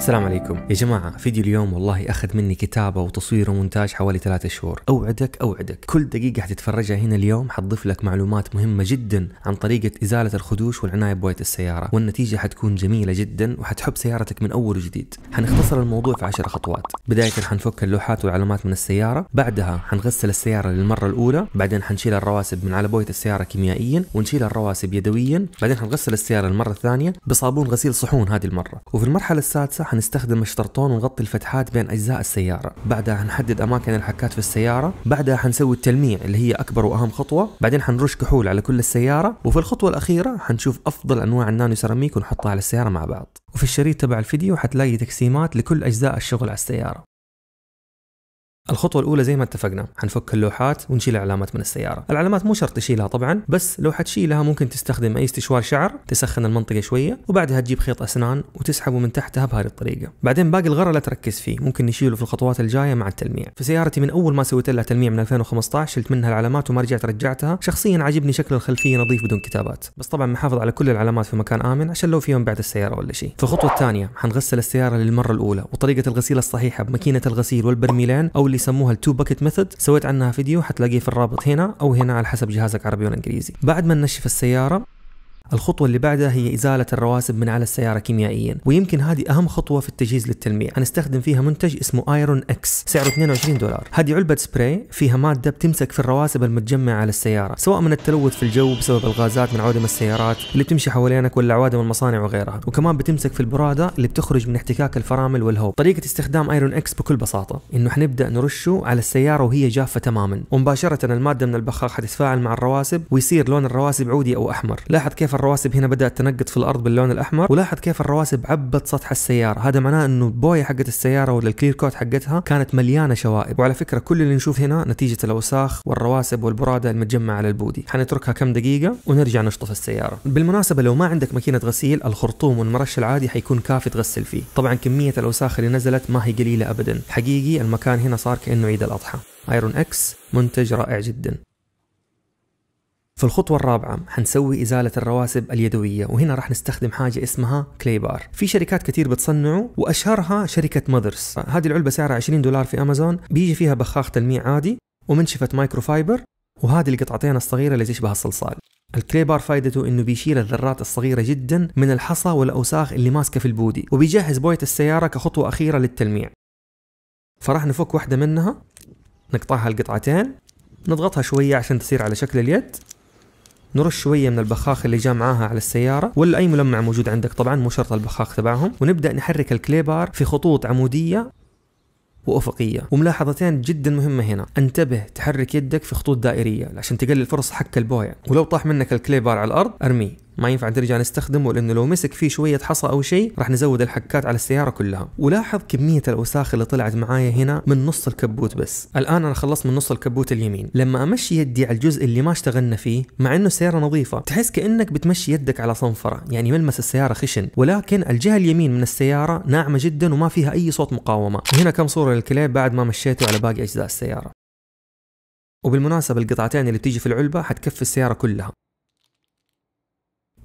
السلام عليكم يا جماعة فيديو اليوم والله أخذ مني كتابة وتصوير ومونتاج حوالي ثلاثة شهور أوعدك أوعدك كل دقيقة حتتفرجها هنا اليوم حتضيف لك معلومات مهمة جدا عن طريقة إزالة الخدوش والعناية بوية السيارة والنتيجة حتكون جميلة جدا وحتحب سيارتك من أول وجديد حنختصر الموضوع في عشر خطوات بداية حنفك اللوحات والعلامات من السيارة بعدها حنغسل السيارة للمرة الأولى بعدين حنشيل الرواسب من على بوية السيارة كيميائيا ونشيل الرواسب يدويا بعدين حنغسل السيارة المرة الثانية بصابون غسيل صحون هذه المرة وفي المرحلة السادسة حنستخدم الشطرطون ونغطي الفتحات بين أجزاء السيارة بعدها حنحدد أماكن الحكات في السيارة بعدها حنسوي التلميع اللي هي أكبر وأهم خطوة بعدين حنرش كحول على كل السيارة وفي الخطوة الأخيرة حنشوف أفضل أنواع النانو سيراميك ونحطها على السيارة مع بعض وفي الشريط تبع الفيديو حتلاقي تقسيمات لكل أجزاء الشغل على السيارة الخطوة الأولى زي ما اتفقنا، حنفك اللوحات ونشيل العلامات من السيارة، العلامات مو شرط تشيلها طبعا، بس لو حتشيلها ممكن تستخدم أي استشوار شعر تسخن المنطقة شوية، وبعدها تجيب خيط أسنان وتسحبه من تحتها بهذه الطريقة، بعدين باقي الغرة لا تركز فيه، ممكن نشيله في الخطوات الجاية مع التلميع، فسيارتي من أول ما سويت لها تلميع من 2015 شلت منها العلامات وما رجعت رجعتها، شخصيا عاجبني شكل الخلفية نظيف بدون كتابات، بس طبعا محافظ على كل العلامات في مكان آمن عشان لو في يوم بعد السيارة ولا شيء. في الخطوة الثانية حنغسل السيارة للمرة الأولى، وطريقة الغسيل الصحيحة بماكينة الغسيل والبرميلين أو اللي يسموها التو باكيت ميثود سويت عنها فيديو حتلاقيه في الرابط هنا او هنا على حسب جهازك عربي ولا انجليزي بعد ما ننشف السياره الخطوة اللي بعدها هي إزالة الرواسب من على السيارة كيميائيا ويمكن هذه أهم خطوة في التجهيز للتلميع هنستخدم فيها منتج اسمه ايرون اكس سعره 22 دولار هذه علبة سبراي فيها مادة بتمسك في الرواسب المتجمعة على السيارة سواء من التلوث في الجو بسبب الغازات من عوادم السيارات اللي بتمشي حوالينك ولا عوادم المصانع وغيرها وكمان بتمسك في البرادة اللي بتخرج من احتكاك الفرامل والهوب طريقة استخدام ايرون اكس بكل بساطة انه حنبدأ نرشه على السيارة وهي جافة تماما ومباشرة المادة من البخاخ حتتفاعل مع الرواسب ويصير لون الرواسب عودي او احمر لاحظ كيف الرواسب هنا بدات تنقط في الارض باللون الاحمر ولاحظ كيف الرواسب عبت سطح السياره هذا معناه انه البويه حقت السياره ولا الكلير كوت حقتها كانت مليانه شوائب وعلى فكره كل اللي نشوف هنا نتيجه الاوساخ والرواسب والبراده المتجمعه على البودي حنتركها كم دقيقه ونرجع نشطف السياره بالمناسبه لو ما عندك ماكينه غسيل الخرطوم والمرش العادي حيكون كافي تغسل فيه طبعا كميه الاوساخ اللي نزلت ما هي قليله ابدا حقيقي المكان هنا صار كانه عيد الاضحى ايرون اكس منتج رائع جدا في الخطوة الرابعة حنسوي إزالة الرواسب اليدوية وهنا راح نستخدم حاجة اسمها كلي بار في شركات كثير بتصنعه وأشهرها شركة ماذرز هذه العلبة سعرها 20 دولار في أمازون بيجي فيها بخاخ تلميع عادي ومنشفة مايكرو فايبر وهذه القطعتين الصغيرة اللي تشبه الصلصال الكلي بار فائدته انه بيشيل الذرات الصغيره جدا من الحصى والاوساخ اللي ماسكه في البودي وبيجهز بويه السياره كخطوه اخيره للتلميع فراح نفك واحده منها نقطعها لقطعتين نضغطها شويه عشان تصير على شكل اليد نرش شويه من البخاخ اللي جاء معاها على السياره ولا اي ملمع موجود عندك طبعا مو شرط البخاخ تبعهم ونبدا نحرك الكليبار في خطوط عموديه وأفقية وملاحظتين جدا مهمة هنا انتبه تحرك يدك في خطوط دائرية عشان تقلل فرص حك البوية ولو طاح منك الكليبار على الأرض أرميه ما ينفع ترجع نستخدمه لانه لو مسك فيه شويه حصى او شيء راح نزود الحكات على السياره كلها ولاحظ كميه الاوساخ اللي طلعت معايا هنا من نص الكبوت بس الان انا خلصت من نص الكبوت اليمين لما امشي يدي على الجزء اللي ما اشتغلنا فيه مع انه السياره نظيفه تحس كانك بتمشي يدك على صنفره يعني ملمس السياره خشن ولكن الجهه اليمين من السياره ناعمه جدا وما فيها اي صوت مقاومه هنا كم صوره للكليب بعد ما مشيته على باقي اجزاء السياره وبالمناسبة القطعتين اللي بتيجي في العلبة حتكفي السيارة كلها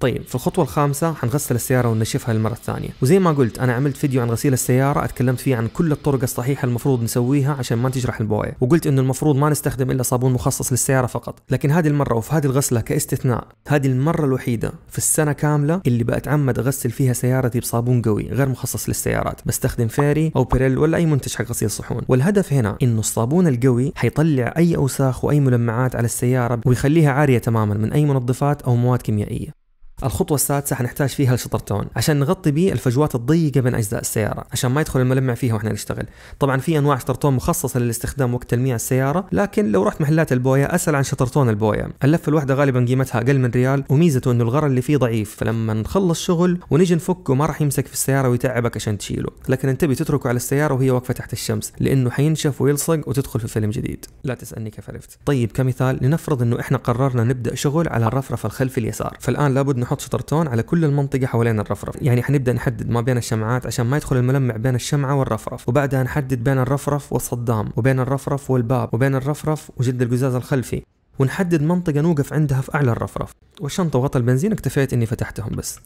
طيب في الخطوة الخامسة حنغسل السيارة وننشفها للمرة الثانية، وزي ما قلت أنا عملت فيديو عن غسيل السيارة اتكلمت فيه عن كل الطرق الصحيحة المفروض نسويها عشان ما تجرح البوية، وقلت إنه المفروض ما نستخدم إلا صابون مخصص للسيارة فقط، لكن هذه المرة وفي هذه الغسلة كاستثناء، هذه المرة الوحيدة في السنة كاملة اللي بأتعمد أغسل فيها سيارتي بصابون قوي غير مخصص للسيارات، بستخدم فيري أو بيريل ولا أي منتج حق غسيل صحون، والهدف هنا إنه الصابون القوي حيطلع أي أوساخ وأي ملمعات على السيارة ويخليها عارية تماما من أي منظفات أو مواد كيميائية. الخطوة السادسة حنحتاج فيها الشطرتون عشان نغطي به الفجوات الضيقة بين أجزاء السيارة عشان ما يدخل الملمع فيها واحنا نشتغل طبعا في أنواع شطرتون مخصصة للاستخدام وقت تلميع السيارة لكن لو رحت محلات البوية أسأل عن شطرتون البوية اللفة الواحدة غالبا قيمتها أقل من ريال وميزته أنه الغرض اللي فيه ضعيف فلما نخلص شغل ونجي نفكه ما راح يمسك في السيارة ويتعبك عشان تشيله لكن انتبه تتركه على السيارة وهي واقفة تحت الشمس لأنه حينشف ويلصق وتدخل في فيلم جديد لا تسألني كيف عرفت طيب كمثال لنفرض أنه إحنا قررنا نبدأ شغل على الرفرف الخلفي اليسار فالآن لابد نحط شطرتون على كل المنطقه حوالين الرفرف يعني حنبدا نحدد ما بين الشمعات عشان ما يدخل الملمع بين الشمعه والرفرف وبعدها نحدد بين الرفرف والصدام وبين الرفرف والباب وبين الرفرف وجد القزاز الخلفي ونحدد منطقة نوقف عندها في أعلى الرفرف والشنطة وغطى البنزين اكتفيت إني فتحتهم بس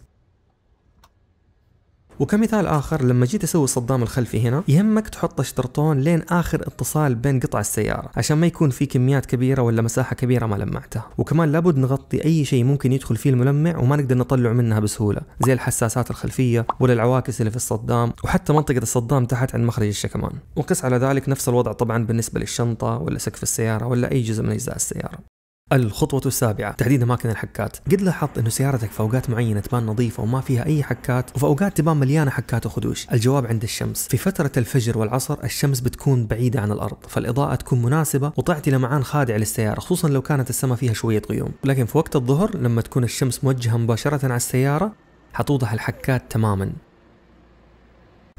وكمثال اخر لما جيت اسوي الصدام الخلفي هنا يهمك تحط شطرطون لين اخر اتصال بين قطع السياره عشان ما يكون في كميات كبيره ولا مساحه كبيره ما لمعتها وكمان لابد نغطي اي شيء ممكن يدخل فيه الملمع وما نقدر نطلع منها بسهوله زي الحساسات الخلفيه ولا العواكس اللي في الصدام وحتى منطقه الصدام تحت عند مخرج الشكمان وقس على ذلك نفس الوضع طبعا بالنسبه للشنطه ولا سقف السياره ولا اي جزء من اجزاء السياره الخطوة السابعة تحديد أماكن الحكات قد لاحظت أنه سيارتك في أوقات معينة تبان نظيفة وما فيها أي حكات وفي أوقات تبان مليانة حكات وخدوش الجواب عند الشمس في فترة الفجر والعصر الشمس بتكون بعيدة عن الأرض فالإضاءة تكون مناسبة وتعطي لمعان خادع للسيارة خصوصا لو كانت السماء فيها شوية غيوم لكن في وقت الظهر لما تكون الشمس موجهة مباشرة على السيارة حتوضح الحكات تماما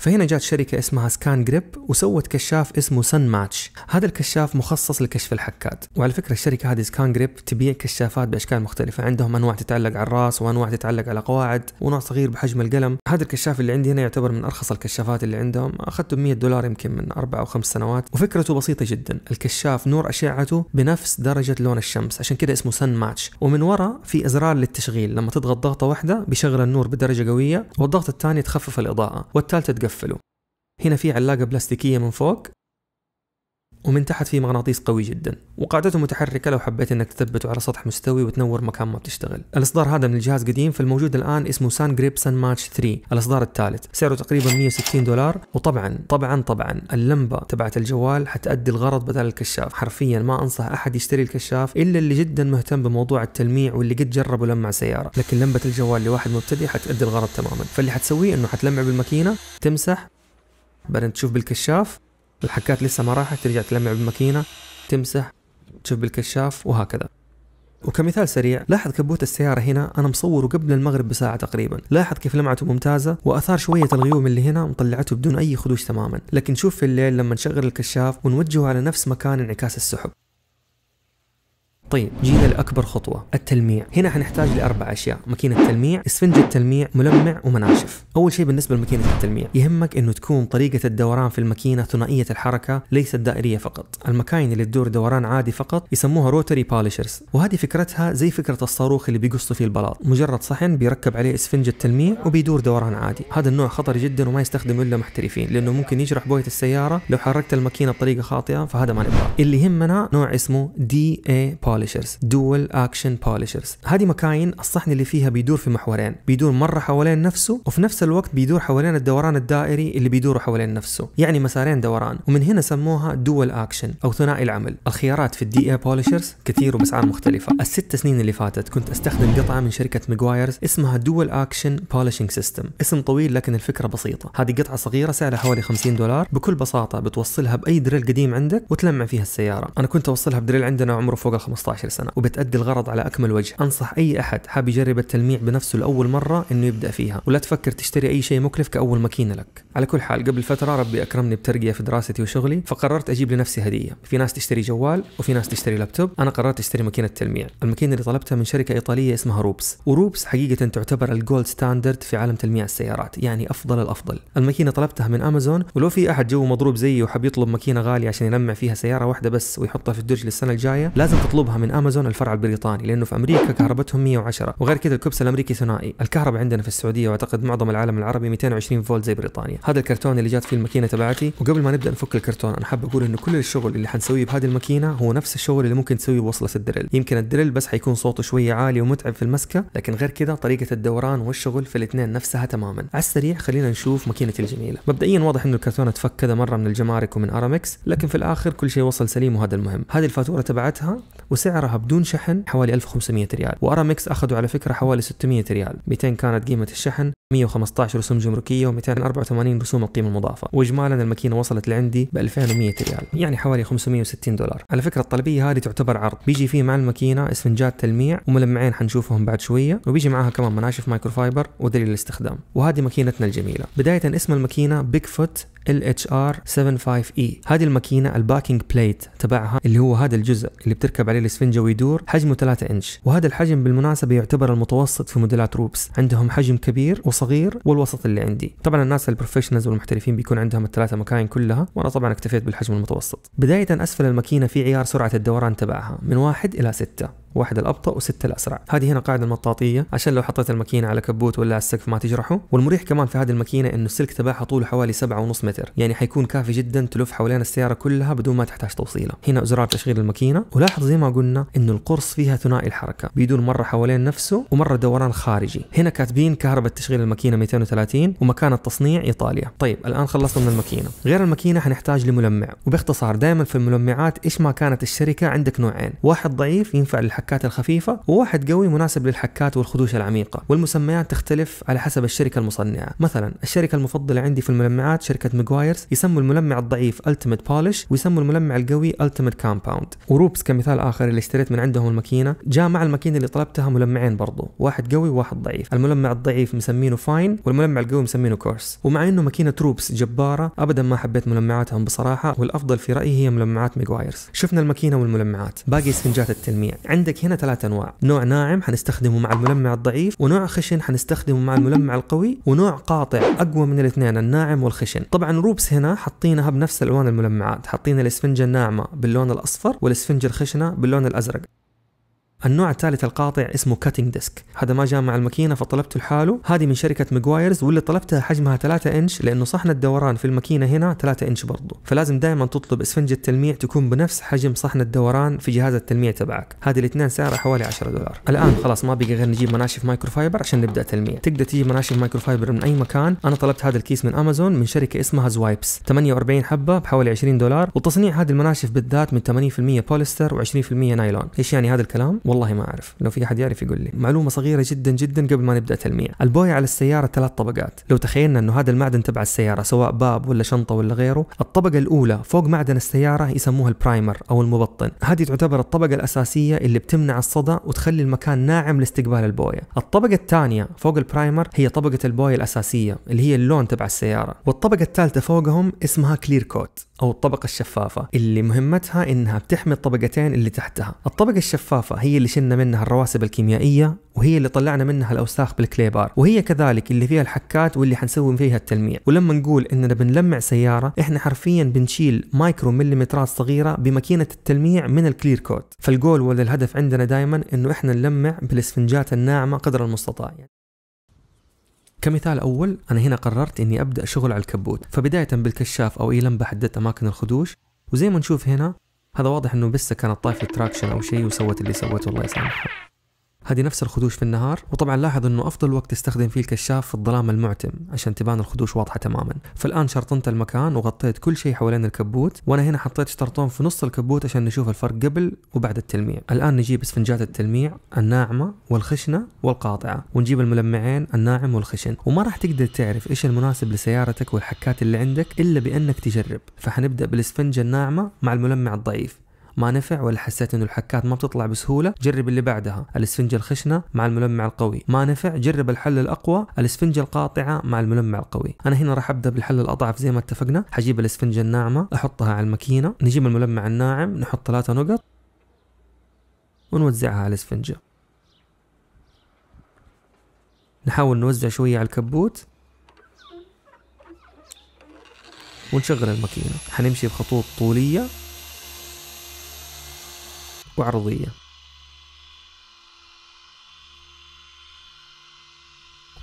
فهنا جات شركة اسمها سكان جريب وسوت كشاف اسمه سن ماتش هذا الكشاف مخصص لكشف الحكات وعلى فكرة الشركة هذه سكان جريب تبيع كشافات بأشكال مختلفة عندهم أنواع تتعلق على الراس وأنواع تتعلق على قواعد ونوع صغير بحجم القلم هذا الكشاف اللي عندي هنا يعتبر من أرخص الكشافات اللي عندهم أخذته 100 دولار يمكن من أربع أو خمس سنوات وفكرته بسيطة جدا الكشاف نور أشعته بنفس درجة لون الشمس عشان كده اسمه سن ماتش ومن ورا في أزرار للتشغيل لما تضغط ضغطة واحدة بيشغل النور بدرجة قوية والضغطة الثانية تخفف الإضاءة والثالثة تقفل ويقفله هنا في علاقة بلاستيكية من فوق ومن تحت في مغناطيس قوي جدا وقاعدته متحركه لو حبيت انك تثبته على سطح مستوي وتنور مكان ما بتشتغل الاصدار هذا من الجهاز قديم فالموجود الان اسمه سان جريب سان ماتش 3 الاصدار الثالث سعره تقريبا 160 دولار وطبعا طبعا طبعا اللمبه تبعت الجوال حتأدي الغرض بدل الكشاف حرفيا ما انصح احد يشتري الكشاف الا اللي جدا مهتم بموضوع التلميع واللي قد جرب ولمع سياره لكن لمبه الجوال لواحد مبتدئ حتأدي الغرض تماما فاللي حتسويه انه حتلمع بالماكينه تمسح بعدين تشوف بالكشاف الحكات لسه ما راحت ترجع تلمع بالماكينة تمسح تشوف بالكشاف وهكذا وكمثال سريع لاحظ كبوت السيارة هنا أنا مصوره قبل المغرب بساعة تقريبا لاحظ كيف لمعته ممتازة وأثار شوية الغيوم اللي هنا مطلعته بدون أي خدوش تماما لكن شوف في الليل لما نشغل الكشاف ونوجهه على نفس مكان انعكاس السحب طيب جينا لاكبر خطوه التلميع هنا حنحتاج لاربع اشياء ماكينه تلميع اسفنج التلميع ملمع ومناشف اول شيء بالنسبه لماكينه التلميع يهمك انه تكون طريقه الدوران في الماكينه ثنائيه الحركه ليست دائريه فقط المكاين اللي تدور دوران عادي فقط يسموها روتري بالشرز وهذه فكرتها زي فكره الصاروخ اللي بيقصوا فيه البلاط مجرد صحن بيركب عليه اسفنج التلميع وبيدور دوران عادي هذا النوع خطر جدا وما يستخدمه الا محترفين لانه ممكن يجرح بويه السياره لو حركت الماكينه بطريقه خاطئه فهذا ما نبغاه اللي يهمنا نوع اسمه دي اي بوليشرز دول اكشن بوليشرز هذه مكاين الصحن اللي فيها بيدور في محورين بيدور مره حوالين نفسه وفي نفس الوقت بيدور حوالين الدوران الدائري اللي بيدور حوالين نفسه يعني مسارين دوران ومن هنا سموها دول اكشن او ثنائي العمل الخيارات في الدي اي بوليشرز كثير وباسعار مختلفه الست سنين اللي فاتت كنت استخدم قطعه من شركه ماجوايرز اسمها دول اكشن بوليشنج سيستم اسم طويل لكن الفكره بسيطه هذه قطعه صغيره سعرها حوالي 50 دولار بكل بساطه بتوصلها باي دريل قديم عندك وتلمع فيها السياره انا كنت اوصلها بدريل عندنا عمره فوق ال 15 16 سنه وبتادي الغرض على اكمل وجه انصح اي احد حاب يجرب التلميع بنفسه لاول مره انه يبدا فيها ولا تفكر تشتري اي شيء مكلف كاول ماكينه لك على كل حال قبل فتره ربي اكرمني بترقيه في دراستي وشغلي فقررت اجيب لنفسي هديه في ناس تشتري جوال وفي ناس تشتري لابتوب انا قررت اشتري ماكينه تلميع الماكينه اللي طلبتها من شركه ايطاليه اسمها روبس وروبس حقيقه تعتبر الجولد ستاندرد في عالم تلميع السيارات يعني افضل الافضل الماكينه طلبتها من امازون ولو في احد جو مضروب زيي وحاب يطلب ماكينه غاليه عشان يلمع فيها سياره واحده بس ويحطها في الدرج للسنه الجايه لازم تطلبها اجيبها من امازون الفرع البريطاني لانه في امريكا كهربتهم 110 وغير كذا الكبس الامريكي ثنائي الكهرباء عندنا في السعوديه واعتقد معظم العالم العربي 220 فولت زي بريطانيا هذا الكرتون اللي جات فيه الماكينه تبعتي وقبل ما نبدا نفك الكرتون انا حاب اقول انه كل الشغل اللي حنسويه بهذه الماكينه هو نفس الشغل اللي ممكن تسويه بوصله الدرل يمكن الدرل بس حيكون صوته شويه عالي ومتعب في المسكه لكن غير كذا طريقه الدوران والشغل في الاثنين نفسها تماما على السريع خلينا نشوف ماكينتي الجميله مبدئيا واضح انه الكرتون اتفك كذا مره من الجمارك ومن ارامكس لكن في الاخر كل شيء وصل سليم وهذا المهم هذه الفاتوره تبعتها وسعرها بدون شحن حوالي 1500 ريال وارامكس اخذوا على فكره حوالي 600 ريال 200 كانت قيمه الشحن 115 رسوم جمركيه و284 رسوم القيمه المضافه واجمالا الماكينه وصلت لعندي ب 2100 ريال يعني حوالي 560 دولار على فكره الطلبيه هذه تعتبر عرض بيجي فيه مع الماكينه اسفنجات تلميع وملمعين حنشوفهم بعد شويه وبيجي معاها كمان مناشف مايكروفايبر ودليل الاستخدام وهذه ماكينتنا الجميله بدايه اسم الماكينه بيج فوت LHR 75E هذه الماكينة الباكينج بليت تبعها اللي هو هذا الجزء اللي بتركب عليه الاسفنجة ويدور حجمه 3 انش وهذا الحجم بالمناسبة يعتبر المتوسط في موديلات روبس عندهم حجم كبير وصغير والوسط اللي عندي طبعا الناس البروفيشنالز والمحترفين بيكون عندهم الثلاثة مكاين كلها وأنا طبعا اكتفيت بالحجم المتوسط بداية أسفل الماكينة في عيار سرعة الدوران تبعها من واحد إلى ستة واحد الابطا وستة الاسرع هذه هنا قاعده المطاطيه عشان لو حطيت الماكينه على كبوت ولا على السقف ما تجرحه والمريح كمان في هذه الماكينه انه السلك تبعها طوله حوالي 7.5 متر يعني حيكون كافي جدا تلف حوالين السياره كلها بدون ما تحتاج توصيله هنا ازرار تشغيل الماكينه ولاحظ زي ما قلنا انه القرص فيها ثنائي الحركه بيدور مره حوالين نفسه ومره دوران خارجي هنا كاتبين كهرباء تشغيل الماكينه 230 ومكان التصنيع ايطاليا طيب الان خلصنا من الماكينه غير الماكينه حنحتاج لملمع وباختصار دائما في الملمعات ايش ما كانت الشركه عندك نوعين واحد ضعيف ينفع للحكات الخفيفه وواحد قوي مناسب للحكات والخدوش العميقه والمسميات تختلف على حسب الشركه المصنعه مثلا الشركه المفضله عندي في الملمعات شركه ماجوايرز يسموا الملمع الضعيف التيميت بولش ويسموا الملمع القوي التيميت كامباوند وروبس كمثال اخر اللي اشتريت من عندهم الماكينه جاء مع الماكينه اللي طلبتها ملمعين برضو واحد قوي وواحد ضعيف الملمع الضعيف مسمينه فاين والملمع القوي مسمينه كورس ومع انه ماكينه تروبس جباره ابدا ما حبيت ملمعاتهم بصراحه والافضل في رايي هي ملمعات ميجوايرز شفنا الماكينه والملمعات باقي اسفنجات التلميع عندك هنا ثلاث انواع نوع ناعم حنستخدمه مع الملمع الضعيف ونوع خشن حنستخدمه مع الملمع القوي ونوع قاطع اقوى من الاثنين الناعم والخشن طبعا روبس هنا حطيناها بنفس الوان الملمعات حطينا الاسفنجه الناعمه باللون الاصفر والاسفنجه الخشنه باللون الازرق النوع الثالث القاطع اسمه كاتنج ديسك هذا ما جاء مع الماكينه فطلبته لحاله هذه من شركه ماجوايرز واللي طلبتها حجمها 3 انش لانه صحن الدوران في الماكينه هنا 3 انش برضه فلازم دائما تطلب اسفنجه تلميع تكون بنفس حجم صحن الدوران في جهاز التلميع تبعك هذه الاثنين سعرها حوالي 10 دولار الان خلاص ما بقي غير نجيب مناشف مايكروفايبر عشان نبدا تلميع تقدر تجيب مناشف مايكروفايبر من اي مكان انا طلبت هذا الكيس من امازون من شركه اسمها زوايبس 48 حبه بحوالي 20 دولار وتصنيع هذه المناشف بالذات من 80% بوليستر و20% نايلون ايش يعني هذا الكلام والله ما اعرف لو في احد يعرف يقول لي معلومه صغيره جدا جدا قبل ما نبدا تلميع البوي على السياره ثلاث طبقات لو تخيلنا انه هذا المعدن تبع السياره سواء باب ولا شنطه ولا غيره الطبقه الاولى فوق معدن السياره يسموها البرايمر او المبطن هذه تعتبر الطبقه الاساسيه اللي بتمنع الصدى وتخلي المكان ناعم لاستقبال البويه الطبقه الثانيه فوق البرايمر هي طبقه البويه الاساسيه اللي هي اللون تبع السياره والطبقه الثالثه فوقهم اسمها كلير كوت أو الطبقة الشفافة اللي مهمتها إنها بتحمي الطبقتين اللي تحتها الطبقة الشفافة هي اللي شلنا منها الرواسب الكيميائية وهي اللي طلعنا منها الأوساخ بالكليبار وهي كذلك اللي فيها الحكات واللي حنسوي فيها التلميع ولما نقول إننا بنلمع سيارة إحنا حرفيا بنشيل مايكرو مليمترات صغيرة بماكينة التلميع من الكلير كوت فالجول ولا الهدف عندنا دائما إنه إحنا نلمع بالإسفنجات الناعمة قدر المستطاع يعني. كمثال أول أنا هنا قررت أني أبدأ شغل على الكبوت فبداية بالكشاف أو أي لمبة حددت أماكن الخدوش وزي ما نشوف هنا هذا واضح أنه بس كانت طايفة تراكشن أو شيء وسوت اللي سوته الله يسامحها هذه نفس الخدوش في النهار وطبعا لاحظ انه افضل وقت تستخدم فيه الكشاف في الظلام المعتم عشان تبان الخدوش واضحه تماما فالان شرطنت المكان وغطيت كل شيء حوالين الكبوت وانا هنا حطيت شرطون في نص الكبوت عشان نشوف الفرق قبل وبعد التلميع الان نجيب اسفنجات التلميع الناعمه والخشنه والقاطعه ونجيب الملمعين الناعم والخشن وما راح تقدر تعرف ايش المناسب لسيارتك والحكات اللي عندك الا بانك تجرب فحنبدا بالاسفنجه الناعمه مع الملمع الضعيف ما نفع ولا حسيت انه الحكات ما بتطلع بسهوله جرب اللي بعدها الاسفنجه الخشنه مع الملمع القوي ما نفع جرب الحل الاقوى الاسفنجه القاطعه مع الملمع القوي انا هنا راح ابدا بالحل الاضعف زي ما اتفقنا حجيب الاسفنجه الناعمه احطها على الماكينه نجيب الملمع الناعم نحط ثلاثه نقط ونوزعها على الاسفنجه نحاول نوزع شويه على الكبوت ونشغل الماكينه حنمشي بخطوط طوليه وعرضية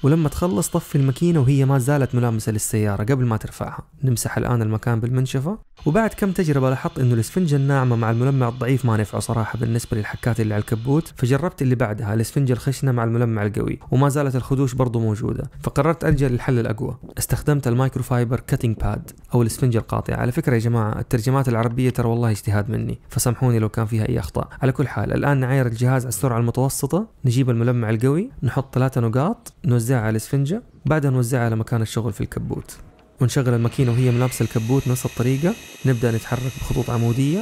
ولما تخلص طفي الماكينة وهي ما زالت ملامسة للسيارة قبل ما ترفعها نمسح الآن المكان بالمنشفة وبعد كم تجربة لاحظت أنه الإسفنجة الناعمة مع الملمع الضعيف ما نفعه صراحة بالنسبة للحكات اللي على الكبوت فجربت اللي بعدها الإسفنجة الخشنة مع الملمع القوي وما زالت الخدوش برضو موجودة فقررت ألجأ للحل الأقوى استخدمت المايكروفايبر كاتينج كاتنج باد أو الإسفنجة القاطعة على فكرة يا جماعة الترجمات العربية ترى والله اجتهاد مني فسامحوني لو كان فيها أي أخطاء على كل حال الآن نعاير الجهاز على السرعة المتوسطة نجيب الملمع القوي نحط ثلاثة نقاط نوزع نوزعها على الاسفنجه بعدها نوزعها على مكان الشغل في الكبوت ونشغل الماكينه وهي ملابسه الكبوت نفس الطريقه نبدا نتحرك بخطوط عموديه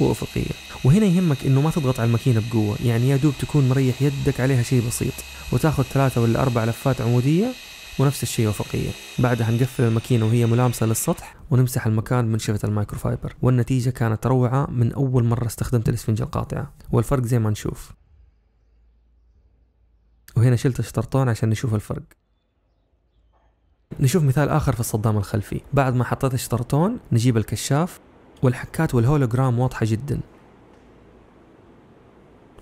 وافقيه وهنا يهمك انه ما تضغط على الماكينه بقوه يعني يا دوب تكون مريح يدك عليها شيء بسيط وتاخذ ثلاثه ولا اربع لفات عموديه ونفس الشيء وفقية بعدها نقفل الماكينة وهي ملامسة للسطح ونمسح المكان شفة المايكروفايبر والنتيجة كانت روعة من أول مرة استخدمت الإسفنجة القاطعة والفرق زي ما نشوف وهنا شلت الشطرطون عشان نشوف الفرق نشوف مثال آخر في الصدام الخلفي بعد ما حطيت الشطرطون نجيب الكشاف والحكات والهولوجرام واضحة جدا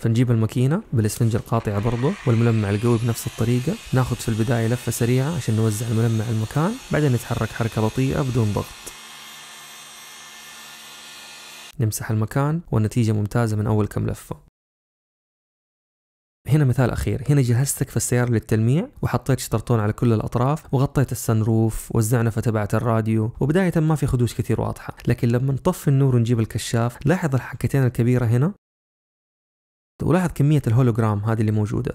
فنجيب الماكينة بالاسفنجة القاطعة برضه والملمع القوي بنفس الطريقة ناخذ في البداية لفة سريعة عشان نوزع الملمع على المكان بعدين نتحرك حركة بطيئة بدون ضغط نمسح المكان والنتيجة ممتازة من أول كم لفة هنا مثال اخير هنا جهزت في السياره للتلميع وحطيت شطرطون على كل الاطراف وغطيت السنروف والزعنفه تبعت الراديو وبدايه ما في خدوش كثير واضحه لكن لما نطفي النور ونجيب الكشاف لاحظ الحكتين الكبيره هنا ولاحظ كميه الهولوجرام هذه اللي موجوده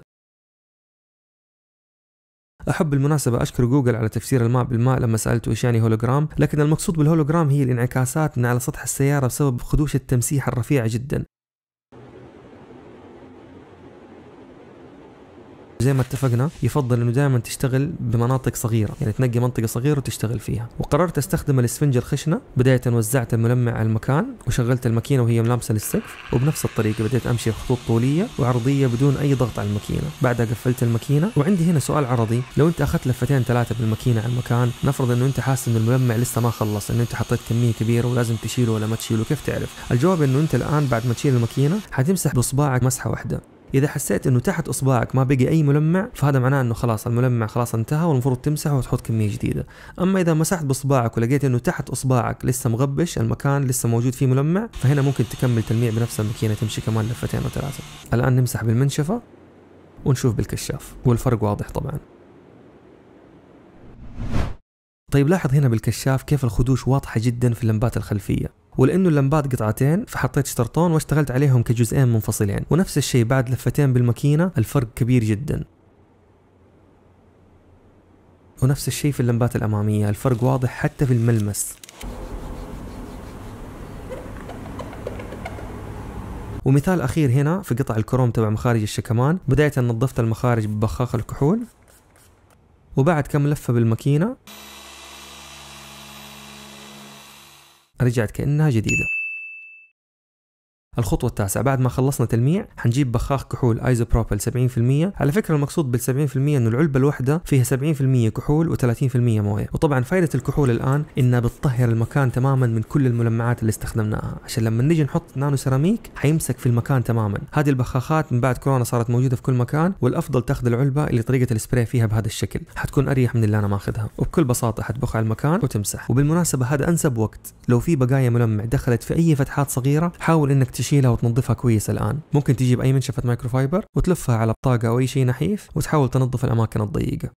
أحب بالمناسبة أشكر جوجل على تفسير الماء بالماء لما سألته إيش يعني هولوجرام، لكن المقصود بالهولوجرام هي الانعكاسات من على سطح السيارة بسبب خدوش التمسيح الرفيعة جدا، زي ما اتفقنا يفضل انه دائما تشتغل بمناطق صغيره يعني تنقي منطقه صغيره وتشتغل فيها وقررت استخدم الاسفنجه الخشنه بدايه وزعت الملمع على المكان وشغلت الماكينه وهي ملامسه للسقف وبنفس الطريقه بديت امشي خطوط طوليه وعرضيه بدون اي ضغط على الماكينه بعدها قفلت الماكينه وعندي هنا سؤال عرضي لو انت اخذت لفتين ثلاثه بالماكينه على المكان نفرض انه انت حاسس انه الملمع لسه ما خلص انه انت حطيت كميه كبيره ولازم تشيله ولا ما تشيله كيف تعرف الجواب انه انت الان بعد ما تشيل الماكينه حتمسح بصباعك مسحه واحده اذا حسيت انه تحت اصبعك ما بقي اي ملمع فهذا معناه انه خلاص الملمع خلاص انتهى والمفروض تمسحه وتحط كميه جديده اما اذا مسحت باصبعك ولقيت انه تحت اصبعك لسه مغبش المكان لسه موجود فيه ملمع فهنا ممكن تكمل تلميع بنفس الماكينه تمشي كمان لفتين او ثلاثه الان نمسح بالمنشفه ونشوف بالكشاف والفرق واضح طبعا طيب لاحظ هنا بالكشاف كيف الخدوش واضحة جدا في اللمبات الخلفية ولانه اللمبات قطعتين فحطيت شطرطون واشتغلت عليهم كجزئين منفصلين ونفس الشيء بعد لفتين بالماكينه الفرق كبير جدا ونفس الشيء في اللمبات الاماميه الفرق واضح حتى في الملمس ومثال اخير هنا في قطع الكروم تبع مخارج الشكمان بدايه نظفت المخارج ببخاخ الكحول وبعد كم لفه بالماكينه رجعت كأنها جديدة الخطوة التاسعة بعد ما خلصنا تلميع حنجيب بخاخ كحول ايزوبروبيل 70% على فكرة المقصود بال 70% انه العلبة الواحدة فيها 70% كحول و30% موية وطبعا فائدة الكحول الان انها بتطهر المكان تماما من كل الملمعات اللي استخدمناها عشان لما نجي نحط نانو سيراميك حيمسك في المكان تماما هذه البخاخات من بعد كورونا صارت موجودة في كل مكان والافضل تاخذ العلبة اللي طريقة السبراي فيها بهذا الشكل حتكون اريح من اللي انا ماخذها وبكل بساطة حتبخ على المكان وتمسح وبالمناسبة هذا انسب وقت لو في بقايا ملمع دخلت في اي فتحات صغيرة حاول انك تشيلها وتنظفها كويس الان ممكن تجيب اي منشفه مايكروفايبر وتلفها على بطاقه او اي شيء نحيف وتحاول تنظف الاماكن الضيقه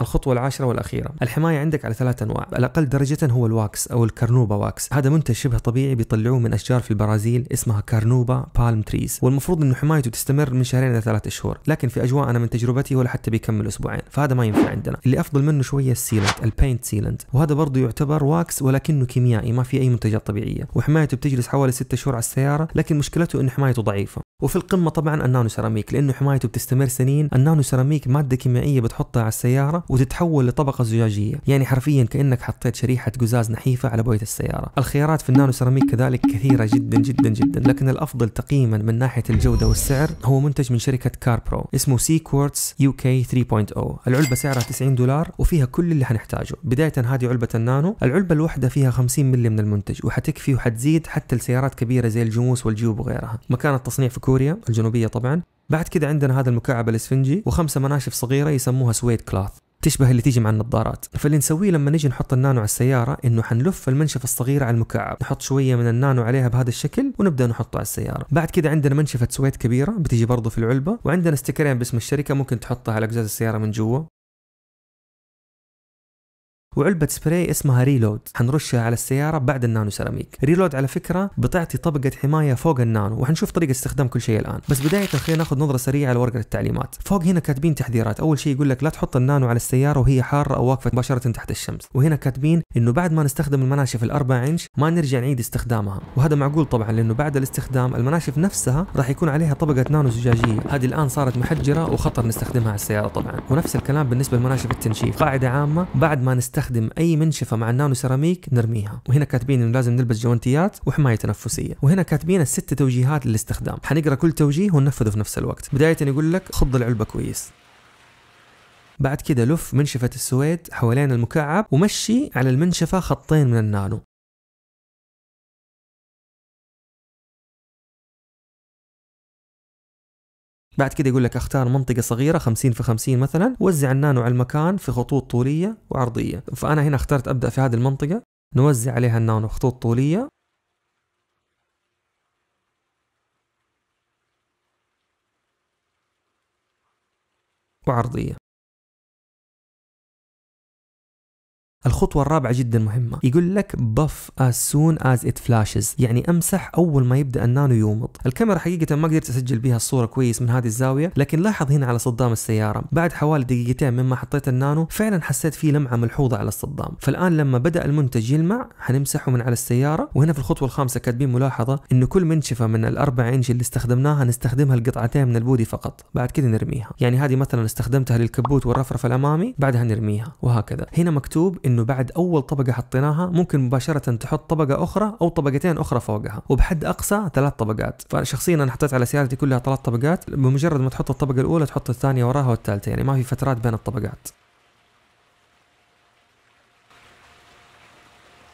الخطوة العاشرة والأخيرة الحماية عندك على ثلاث أنواع الأقل درجة هو الواكس أو الكرنوبا واكس هذا منتج شبه طبيعي بيطلعوه من أشجار في البرازيل اسمها كرنوبا بالم تريز والمفروض أنه حمايته تستمر من شهرين إلى ثلاثة شهور لكن في أجواء أنا من تجربتي ولا حتى بيكمل أسبوعين فهذا ما ينفع عندنا اللي أفضل منه شوية السيلنت البينت سيلنت وهذا برضه يعتبر واكس ولكنه كيميائي ما في أي منتجات طبيعية وحمايته بتجلس حوالي ستة شهور على السيارة لكن مشكلته أن حمايته ضعيفة وفي القمة طبعا النانو سيراميك لأنه حمايته بتستمر سنين النانو سيراميك مادة كيميائية بتحطها على السيارة وتتحول لطبقة زجاجية يعني حرفيا كأنك حطيت شريحة قزاز نحيفة على بوية السيارة الخيارات في النانو سيراميك كذلك كثيرة جدا جدا جدا لكن الأفضل تقييما من ناحية الجودة والسعر هو منتج من شركة كار برو اسمه سي كورتس يو كي 3.0 العلبة سعرها 90 دولار وفيها كل اللي حنحتاجه بداية هذه علبة النانو العلبة الواحدة فيها 50 ملي من المنتج وحتكفي وحتزيد حتى لسيارات كبيرة زي الجموس والجيوب وغيرها مكان التصنيع في كوريا الجنوبية طبعا بعد كده عندنا هذا المكعب الاسفنجي وخمسه مناشف صغيره يسموها سويت كلاث تشبه اللي تيجي مع النظارات فاللي نسويه لما نجي نحط النانو على السياره انه حنلف المنشفه الصغيره على المكعب نحط شويه من النانو عليها بهذا الشكل ونبدا نحطه على السياره بعد كده عندنا منشفه سويت كبيره بتيجي برضه في العلبه وعندنا استكرين باسم الشركه ممكن تحطها على اجزاء السياره من جوا وعلبه سبراي اسمها ريلود حنرشها على السياره بعد النانو سيراميك ريلود على فكره بتعطي طبقه حمايه فوق النانو وحنشوف طريقه استخدام كل شيء الان بس بدايه خلينا ناخذ نظره سريعه على ورقه التعليمات فوق هنا كاتبين تحذيرات اول شيء يقول لك لا تحط النانو على السياره وهي حاره او واقفه مباشره تحت الشمس وهنا كاتبين انه بعد ما نستخدم المناشف الاربع انش ما نرجع نعيد استخدامها وهذا معقول طبعا لانه بعد الاستخدام المناشف نفسها راح يكون عليها طبقه نانو زجاجيه هذه الان صارت محجره وخطر نستخدمها على السياره طبعا ونفس الكلام بالنسبه لمناشف التنشيف قاعده عامه بعد ما نستخدم نستخدم اي منشفه مع النانو سيراميك نرميها وهنا كاتبين انه لازم نلبس جوانتيات وحمايه تنفسيه وهنا كاتبين الست توجيهات للاستخدام حنقرا كل توجيه وننفذه في نفس الوقت بدايه يقول لك خض العلبه كويس بعد كده لف منشفة السويد حوالين المكعب ومشي على المنشفة خطين من النانو بعد كده يقول لك اختار منطقة صغيرة 50 في 50 مثلا وزع النانو على المكان في خطوط طولية وعرضية فأنا هنا اخترت أبدأ في هذه المنطقة نوزع عليها النانو خطوط طولية وعرضية الخطوة الرابعة جدا مهمة يقول لك بف as soon as it flashes يعني امسح اول ما يبدا النانو يومض الكاميرا حقيقة ما قدرت اسجل بها الصورة كويس من هذه الزاوية لكن لاحظ هنا على صدام السيارة بعد حوالي دقيقتين مما حطيت النانو فعلا حسيت فيه لمعة ملحوظة على الصدام فالان لما بدا المنتج يلمع حنمسحه من على السيارة وهنا في الخطوة الخامسة كاتبين ملاحظة انه كل منشفة من الاربع انش اللي استخدمناها نستخدمها لقطعتين من البودي فقط بعد كده نرميها يعني هذه مثلا استخدمتها للكبوت والرفرف الامامي بعدها نرميها وهكذا هنا مكتوب انه بعد اول طبقه حطيناها ممكن مباشره تحط طبقه اخرى او طبقتين اخرى فوقها وبحد اقصى ثلاث طبقات فشخصيا انا حطيت على سيارتي كلها ثلاث طبقات بمجرد ما تحط الطبقه الاولى تحط الثانيه وراها والثالثه يعني ما في فترات بين الطبقات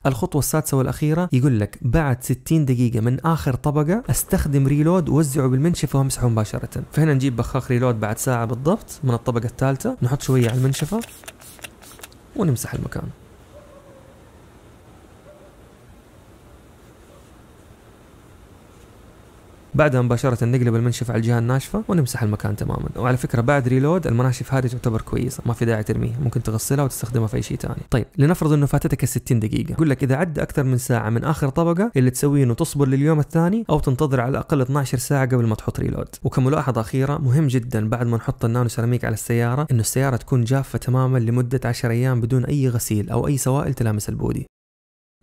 الخطوة السادسة والأخيرة يقول لك بعد 60 دقيقة من آخر طبقة استخدم ريلود ووزعه بالمنشفة وامسحه مباشرة فهنا نجيب بخاخ ريلود بعد ساعة بالضبط من الطبقة الثالثة نحط شوية على المنشفة ونمسح المكان بعدها مباشره نقلب المنشف على الجهه الناشفه ونمسح المكان تماما وعلى فكره بعد ريلود المناشف هذه تعتبر كويسه ما في داعي ترميها ممكن تغسلها وتستخدمها في اي شيء ثاني طيب لنفرض انه فاتتك ال 60 دقيقه يقول لك اذا عدى اكثر من ساعه من اخر طبقه اللي تسويه انه تصبر لليوم الثاني او تنتظر على الاقل 12 ساعه قبل ما تحط ريلود وكملاحظه اخيره مهم جدا بعد ما نحط النانو سيراميك على السياره انه السياره تكون جافه تماما لمده 10 ايام بدون اي غسيل او اي سوائل تلامس البودي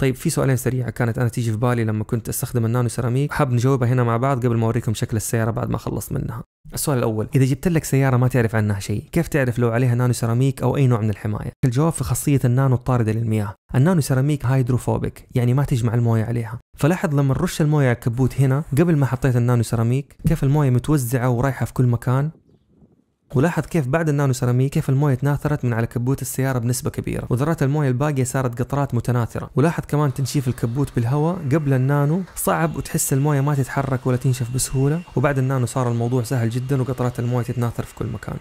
طيب في سؤالين سريعه كانت انا تيجي في بالي لما كنت استخدم النانو سيراميك حاب نجاوبها هنا مع بعض قبل ما اوريكم شكل السياره بعد ما خلص منها السؤال الاول اذا جبت لك سياره ما تعرف عنها شيء كيف تعرف لو عليها نانو سيراميك او اي نوع من الحمايه الجواب في خاصيه النانو الطارده للمياه النانو سيراميك هيدروفوبيك يعني ما تجمع المويه عليها فلاحظ لما نرش المويه على الكبوت هنا قبل ما حطيت النانو سيراميك كيف المويه متوزعه ورايحه في كل مكان ولاحظ كيف بعد النانو سيراميك كيف المويه تناثرت من على كبوت السياره بنسبه كبيره وذرات المويه الباقيه صارت قطرات متناثره ولاحظ كمان تنشيف الكبوت بالهواء قبل النانو صعب وتحس المويه ما تتحرك ولا تنشف بسهوله وبعد النانو صار الموضوع سهل جدا وقطرات المويه تتناثر في كل مكان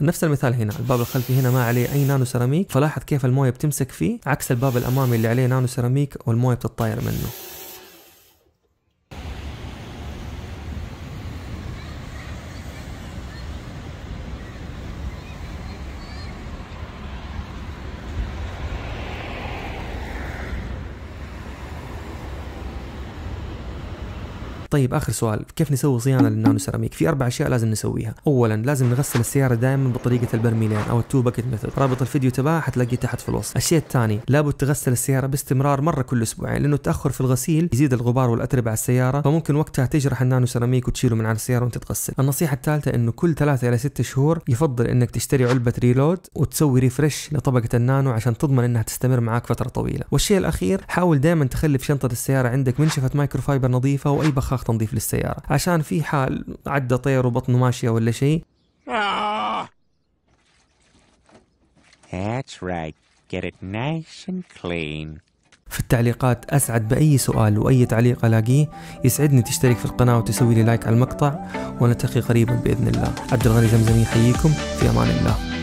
نفس المثال هنا الباب الخلفي هنا ما عليه اي نانو سيراميك فلاحظ كيف المويه بتمسك فيه عكس الباب الامامي اللي عليه نانو سيراميك والمويه بتطاير منه طيب اخر سؤال كيف نسوي صيانه للنانو سيراميك في اربع اشياء لازم نسويها اولا لازم نغسل السياره دائما بطريقه البرميلين او التو باكيت ميثود رابط الفيديو تبعها حتلاقيه تحت في الوصف الشيء الثاني لابد تغسل السياره باستمرار مره كل اسبوعين لانه التاخر في الغسيل يزيد الغبار والاتربه على السياره فممكن وقتها تجرح النانو سيراميك وتشيله من على السياره وانت تغسل النصيحه الثالثه انه كل ثلاثة الى ستة شهور يفضل انك تشتري علبه ريلود وتسوي ريفرش لطبقه النانو عشان تضمن انها تستمر معك فتره طويله والشيء الاخير حاول دائما تخلي في شنطه السياره عندك منشفه مايكروفايبر نظيفه واي بخاخ تنظيف للسيارة عشان في حال عدى طير وبطنه ماشية ولا شيء في التعليقات أسعد بأي سؤال وأي تعليق ألاقيه يسعدني تشترك في القناة وتسوي لي لايك على المقطع ونلتقي قريبا بإذن الله عبد الغني زمزمي يحييكم في أمان الله